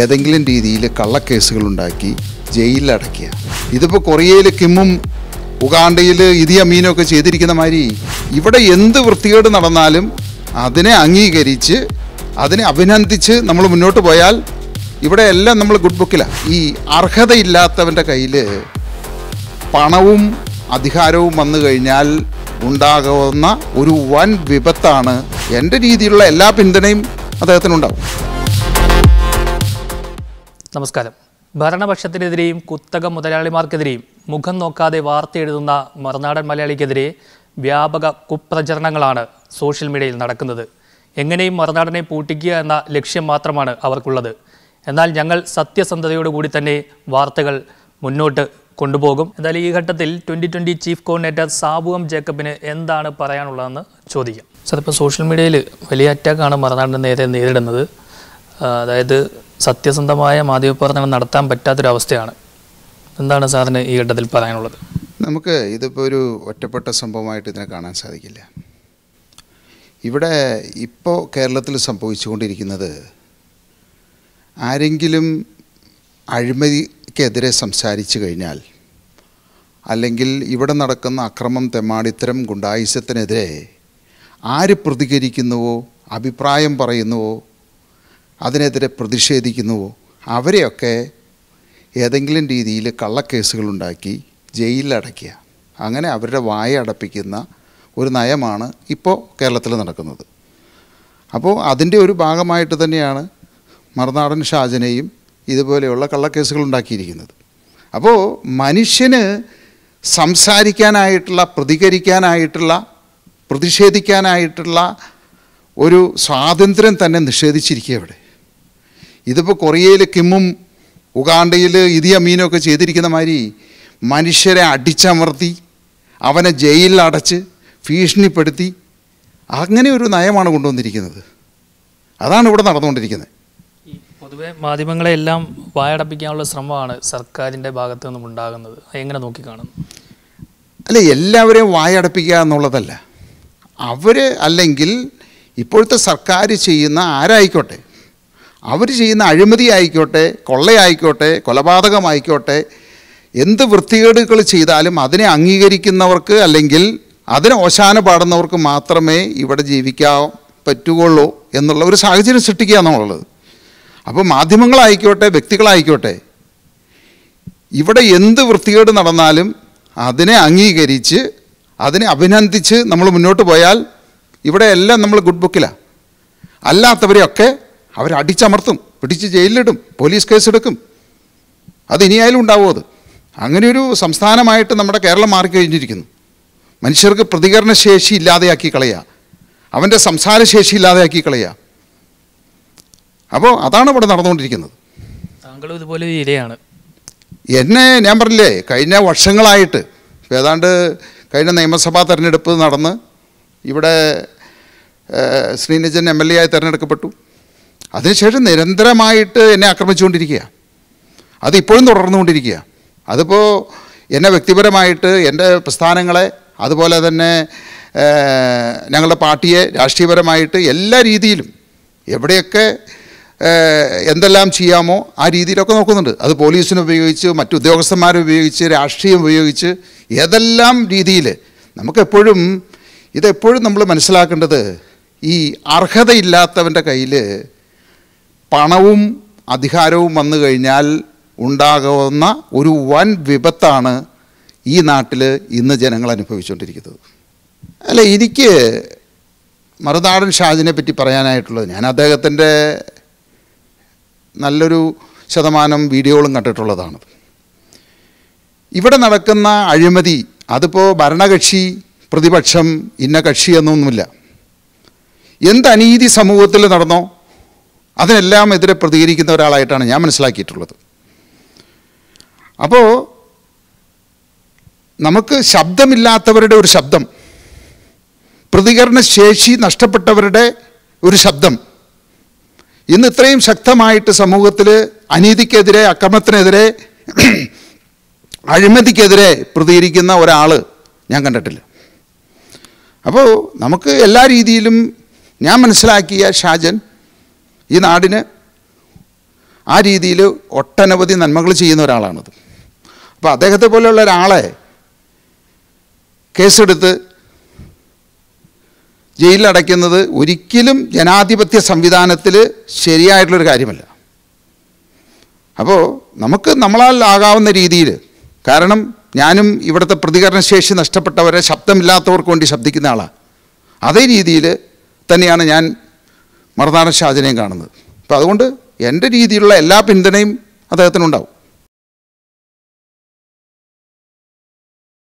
ഏതെങ്കിലും രീതിയിൽ ജയിലിൽ ജയിലിലടക്കുക ഇതിപ്പോൾ കൊറിയയിൽ കിമ്മും ഉഗാണ്ടയിൽ ഇതി ഒക്കെ ചെയ്തിരിക്കുന്ന മാതിരി ഇവിടെ എന്ത് വൃത്തികേട് നടന്നാലും അതിനെ അംഗീകരിച്ച് അതിനെ അഭിനന്ദിച്ച് നമ്മൾ മുന്നോട്ട് പോയാൽ ഇവിടെ എല്ലാം നമ്മൾ ഗുഡ് ബുക്കിലാണ് ഈ അർഹതയില്ലാത്തവൻ്റെ കയ്യിൽ പണവും അധികാരവും വന്നു കഴിഞ്ഞാൽ ഉണ്ടാകുന്ന ഒരു വൻ വിപത്താണ് എൻ്റെ രീതിയിലുള്ള എല്ലാ പിന്തുണയും അദ്ദേഹത്തിനുണ്ടാവും നമസ്കാരം ഭരണപക്ഷത്തിനെതിരെയും കുത്തക മുതലാളിമാർക്കെതിരെയും മുഖം നോക്കാതെ വാർത്തയെഴുതുന്ന മറുനാടൻ മലയാളിക്കെതിരെ വ്യാപക കുപ്രചരണങ്ങളാണ് സോഷ്യൽ മീഡിയയിൽ നടക്കുന്നത് എങ്ങനെയും മറുനാടനെ പൂട്ടിക്കുക എന്ന ലക്ഷ്യം മാത്രമാണ് അവർക്കുള്ളത് എന്നാൽ ഞങ്ങൾ സത്യസന്ധതയോടുകൂടി തന്നെ വാർത്തകൾ മുന്നോട്ട് കൊണ്ടുപോകും എന്നാൽ ഈ ഘട്ടത്തിൽ ട്വൻ്റി ട്വൻ്റി ചീഫ് കോർഡിനേറ്റർ സാബുവം ജേക്കബിന് എന്താണ് പറയാനുള്ളതെന്ന് ചോദിക്കാം സാർ ഇപ്പോൾ സോഷ്യൽ മീഡിയയിൽ വലിയ അറ്റാക്കാണ് മറുനാടിനെ നേരെ നേരിടുന്നത് അതായത് സത്യസന്ധമായ മാധ്യമപ്രവർത്തനങ്ങൾ നടത്താൻ പറ്റാത്തൊരവസ്ഥയാണ് എന്താണ് സാറിന് ഈ ഘട്ടത്തിൽ പറയാനുള്ളത് നമുക്ക് ഇതിപ്പോൾ ഒരു ഒറ്റപ്പെട്ട സംഭവമായിട്ട് ഇതിനെ കാണാൻ സാധിക്കില്ല ഇവിടെ ഇപ്പോൾ കേരളത്തിൽ സംഭവിച്ചുകൊണ്ടിരിക്കുന്നത് ആരെങ്കിലും അഴിമതിക്കെതിരെ സംസാരിച്ചു കഴിഞ്ഞാൽ അല്ലെങ്കിൽ ഇവിടെ നടക്കുന്ന അക്രമം തെമാടിത്തരം ഗുണ്ടായുസത്തിനെതിരെ ആര് പ്രതികരിക്കുന്നുവോ അഭിപ്രായം പറയുന്നുവോ അതിനെതിരെ പ്രതിഷേധിക്കുന്നുവോ അവരെയൊക്കെ ഏതെങ്കിലും രീതിയിൽ കള്ളക്കേസുകളുണ്ടാക്കി ജയിലിലടയ്ക്കുക അങ്ങനെ അവരുടെ വായ അടപ്പിക്കുന്ന ഒരു നയമാണ് ഇപ്പോൾ കേരളത്തിൽ നടക്കുന്നത് അപ്പോൾ അതിൻ്റെ ഒരു ഭാഗമായിട്ട് തന്നെയാണ് മറുനാടൻ ഷാജനെയും ഇതുപോലെയുള്ള കള്ളക്കേസുകൾ ഉണ്ടാക്കിയിരിക്കുന്നത് അപ്പോൾ മനുഷ്യന് സംസാരിക്കാനായിട്ടുള്ള പ്രതികരിക്കാനായിട്ടുള്ള പ്രതിഷേധിക്കാനായിട്ടുള്ള ഒരു സ്വാതന്ത്ര്യം തന്നെ നിഷേധിച്ചിരിക്കുക അവിടെ ഇതിപ്പോൾ കൊറിയയിൽ കിമ്മും ഉഗാണ്ടയിൽ ഇതിയ മീനൊക്കെ ചെയ്തിരിക്കുന്ന മാതിരി മനുഷ്യരെ അടിച്ചമർത്തി അവനെ ജയിലിൽ അടച്ച് ഭീഷണിപ്പെടുത്തി അങ്ങനെ ഒരു നയമാണ് കൊണ്ടുവന്നിരിക്കുന്നത് അതാണ് ഇവിടെ നടന്നുകൊണ്ടിരിക്കുന്നത് പൊതുവെ മാധ്യമങ്ങളെല്ലാം വായടപ്പിക്കാനുള്ള ശ്രമമാണ് സർക്കാരിൻ്റെ ഭാഗത്തു നിന്നും ഉണ്ടാകുന്നത് എങ്ങനെ നോക്കിക്കാണുന്നു അല്ല എല്ലാവരെയും വായടപ്പിക്കുക എന്നുള്ളതല്ല അവർ അല്ലെങ്കിൽ ഇപ്പോഴത്തെ സർക്കാർ ചെയ്യുന്ന ആരായിക്കോട്ടെ അവർ ചെയ്യുന്ന അഴിമതി ആയിക്കോട്ടെ കൊള്ളയായിക്കോട്ടെ കൊലപാതകമായിക്കോട്ടെ എന്ത് വൃത്തികേടുകൾ ചെയ്താലും അതിനെ അംഗീകരിക്കുന്നവർക്ക് അല്ലെങ്കിൽ അതിനെ ഓശാന പാടുന്നവർക്ക് മാത്രമേ ഇവിടെ ജീവിക്കാൻ പറ്റുകയുള്ളൂ എന്നുള്ള ഒരു സാഹചര്യം സൃഷ്ടിക്കുക എന്നുള്ളത് അപ്പോൾ മാധ്യമങ്ങളായിക്കോട്ടെ വ്യക്തികളായിക്കോട്ടെ ഇവിടെ എന്ത് വൃത്തികേട് നടന്നാലും അതിനെ അംഗീകരിച്ച് അതിനെ അഭിനന്ദിച്ച് നമ്മൾ മുന്നോട്ട് പോയാൽ ഇവിടെ എല്ലാം നമ്മൾ ഗുഡ് ബുക്കിലാണ് അല്ലാത്തവരെയൊക്കെ അവരടിച്ചമർത്തും പിടിച്ച് ജയിലിലിടും പോലീസ് കേസെടുക്കും അത് ഇനിയായാലും ഉണ്ടാവുമോ അത് അങ്ങനെയൊരു സംസ്ഥാനമായിട്ട് നമ്മുടെ കേരളം മാറിക്കഴിഞ്ഞിരിക്കുന്നു മനുഷ്യർക്ക് ശേഷി ഇല്ലാതെയാക്കി കളയുക അവൻ്റെ സംസാരശേഷി ഇല്ലാതെയാക്കി കളയുക അപ്പോൾ അതാണ് ഇവിടെ നടന്നുകൊണ്ടിരിക്കുന്നത് താങ്കളും ഇതുപോലെ ഇരയാണ് എന്നെ ഞാൻ പറഞ്ഞില്ലേ കഴിഞ്ഞ വർഷങ്ങളായിട്ട് ഏതാണ്ട് കഴിഞ്ഞ നിയമസഭാ തെരഞ്ഞെടുപ്പ് നടന്ന് ഇവിടെ ശ്രീനിജൻ എം എൽ എ ആയി തിരഞ്ഞെടുക്കപ്പെട്ടു അതിനുശേഷം നിരന്തരമായിട്ട് എന്നെ ആക്രമിച്ചുകൊണ്ടിരിക്കുക അതിപ്പോഴും തുടർന്നുകൊണ്ടിരിക്കുക അതിപ്പോൾ എന്നെ വ്യക്തിപരമായിട്ട് എൻ്റെ പ്രസ്ഥാനങ്ങളെ അതുപോലെ തന്നെ ഞങ്ങളുടെ പാർട്ടിയെ രാഷ്ട്രീയപരമായിട്ട് എല്ലാ രീതിയിലും എവിടെയൊക്കെ എന്തെല്ലാം ചെയ്യാമോ ആ രീതിയിലൊക്കെ നോക്കുന്നുണ്ട് അത് പോലീസിനെ ഉപയോഗിച്ച് മറ്റു ഉദ്യോഗസ്ഥന്മാരെ ഉപയോഗിച്ച് രാഷ്ട്രീയം ഉപയോഗിച്ച് ഏതെല്ലാം രീതിയിൽ നമുക്കെപ്പോഴും ഇതെപ്പോഴും നമ്മൾ മനസ്സിലാക്കേണ്ടത് ഈ അർഹതയില്ലാത്തവൻ്റെ കയ്യിൽ പണവും അധികാരവും വന്നു കഴിഞ്ഞാൽ ഉണ്ടാകുന്ന ഒരു വൻ വിപത്താണ് ഈ നാട്ടിൽ ഇന്ന് ജനങ്ങൾ അനുഭവിച്ചുകൊണ്ടിരിക്കുന്നത് അല്ല എനിക്ക് മറുനാടൻ ഷാജിനെ പറ്റി പറയാനായിട്ടുള്ളത് ഞാൻ അദ്ദേഹത്തിൻ്റെ നല്ലൊരു ശതമാനം വീഡിയോകളും കണ്ടിട്ടുള്ളതാണ് ഇവിടെ നടക്കുന്ന അഴിമതി അതിപ്പോൾ ഭരണകക്ഷി പ്രതിപക്ഷം ഇന്ന കക്ഷി എന്നൊന്നുമില്ല എന്ത് അനീതി സമൂഹത്തിൽ നടന്നോ അതിനെല്ലാം എതിരെ പ്രതികരിക്കുന്ന ഒരാളായിട്ടാണ് ഞാൻ മനസ്സിലാക്കിയിട്ടുള്ളത് അപ്പോൾ നമുക്ക് ശബ്ദമില്ലാത്തവരുടെ ഒരു ശബ്ദം പ്രതികരണശേഷി നഷ്ടപ്പെട്ടവരുടെ ഒരു ശബ്ദം ഇന്ന് ഇത്രയും ശക്തമായിട്ട് സമൂഹത്തിൽ അനീതിക്കെതിരെ അക്രമത്തിനെതിരെ അഴിമതിക്കെതിരെ പ്രതികരിക്കുന്ന ഒരാൾ ഞാൻ കണ്ടിട്ടില്ല അപ്പോൾ നമുക്ക് എല്ലാ രീതിയിലും ഞാൻ മനസ്സിലാക്കിയ ഷാജൻ ഈ നാടിന് ആ രീതിയിൽ ഒട്ടനവധി നന്മകൾ ചെയ്യുന്ന ഒരാളാണത് അപ്പോൾ അദ്ദേഹത്തെ പോലെയുള്ള ഒരാളെ കേസെടുത്ത് ജയിലിലടയ്ക്കുന്നത് ഒരിക്കലും ജനാധിപത്യ സംവിധാനത്തിൽ ശരിയായിട്ടുള്ളൊരു കാര്യമല്ല അപ്പോൾ നമുക്ക് നമ്മളാൽ ആകാവുന്ന രീതിയിൽ കാരണം ഞാനും ഇവിടുത്തെ പ്രതികരണശേഷി നഷ്ടപ്പെട്ടവരെ ശബ്ദമില്ലാത്തവർക്ക് വേണ്ടി ശബ്ദിക്കുന്ന ആളാണ് അതേ രീതിയിൽ തന്നെയാണ് ഞാൻ മറുനാടൻ ഷാജനെയും കാണുന്നത് അപ്പോൾ അതുകൊണ്ട് എൻ്റെ രീതിയിലുള്ള എല്ലാ പിന്തുണയും അദ്ദേഹത്തിനുണ്ടാവും